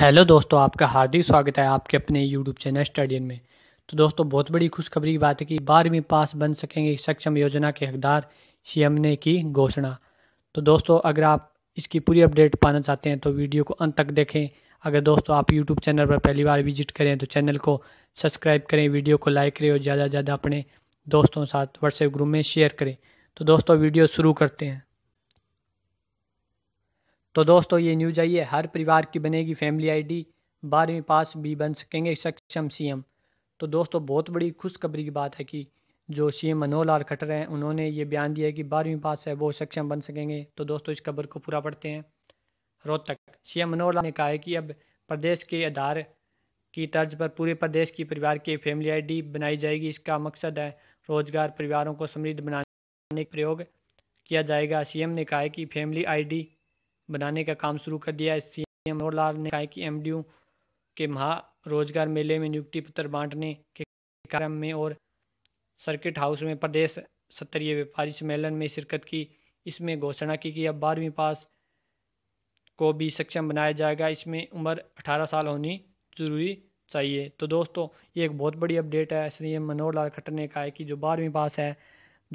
hello दोस्तों आपका हार्दिक स्वागत है आपके अपने यूट्यूब चैनल स्टडियन में तो दोस्तों बहुत बड़ी खुशखबरी की बात है कि बारहवीं पास बन सकेंगे सक्षम योजना के हकदार सीएम ने की घोषणा तो दोस्तों अगर आप इसकी पूरी अपडेट पाना चाहते हैं तो वीडियो को अंत तक देखें अगर दोस्तों आप यूट्यूब चैनल पर पहली बार विजिट करें तो चैनल को सब्सक्राइब करें वीडियो को लाइक करें और ज़्यादा से ज़्यादा अपने दोस्तों के साथ व्हाट्सएप ग्रुप में शेयर करें तो दोस्तों वीडियो शुरू करते हैं तो दोस्तों ये न्यूज आई है हर परिवार की बनेगी फैमिली आईडी बारहवीं पास भी बन सकेंगे सक्षम सीएम तो दोस्तों बहुत बड़ी खुशखबरी की बात है कि जो सी एम मनोहर लाल खट्टर हैं उन्होंने ये बयान दिया है कि बारहवीं पास है वो सक्षम बन सकेंगे तो दोस्तों इस खबर को पूरा पढ़ते हैं रोहतक सी एम मनोहर लाल ने कहा है कि अब प्रदेश के आधार की तर्ज पर पूरे प्रदेश की परिवार की फैमिली डी बनाई जाएगी इसका मकसद है रोजगार परिवारों को समृद्ध बनाने का प्रयोग किया जाएगा सीएम ने कहा है कि फैमिली आईडी बनाने का काम शुरू कर दिया सी एम मनोहर ने कहा कि एम के महा रोजगार मेले में नियुक्ति पत्र बांटने के कार्यक्रम में और सर्किट हाउस में प्रदेश स्तरीय व्यापारी सम्मेलन में शिरकत की इसमें घोषणा की कि अब बारहवीं पास को भी सक्षम बनाया जाएगा इसमें उम्र 18 साल होनी जरूरी चाहिए तो दोस्तों ये एक बहुत बड़ी अपडेट है श्री मनोहर लाल खट्टर ने कहा है कि जो बारहवीं पास है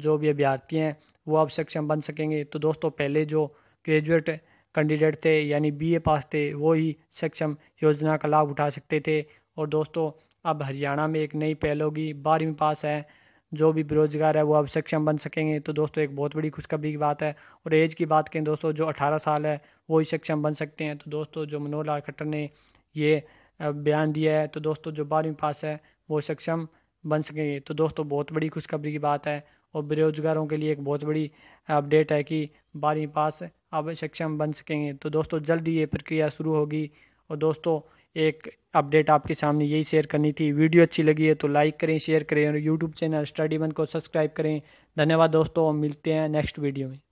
जो भी अभ्यर्थी हैं वो अब सक्षम बन सकेंगे तो दोस्तों पहले जो ग्रेजुएट कैंडिडेट थे यानी बीए पास थे वो ही सक्षम योजना का लाभ उठा सकते थे और दोस्तों अब हरियाणा में एक नई पहल होगी बारहवीं पास है जो भी बेरोजगार है वो अब सक्षम बन सकेंगे तो दोस्तों एक बहुत बड़ी खुशखबरी की बात है और एज की बात करें दोस्तों जो 18 साल है वो ही सक्षम बन सकते हैं तो दोस्तों जो मनोहर लाल खट्टर ने ये बयान दिया है तो दोस्तों जो बारहवीं पास है वो सक्षम बन सकेंगे तो दोस्तों बहुत बड़ी खुशखबरी की बात है और बेरोजगारों के लिए एक बहुत बड़ी अपडेट है कि बारहवीं पास आप सक्षम बन सकेंगे तो दोस्तों जल्द ही ये प्रक्रिया शुरू होगी और दोस्तों एक अपडेट आपके सामने यही शेयर करनी थी वीडियो अच्छी लगी है तो लाइक करें शेयर करें और यूट्यूब चैनल स्टडी वन को सब्सक्राइब करें धन्यवाद दोस्तों मिलते हैं नेक्स्ट वीडियो में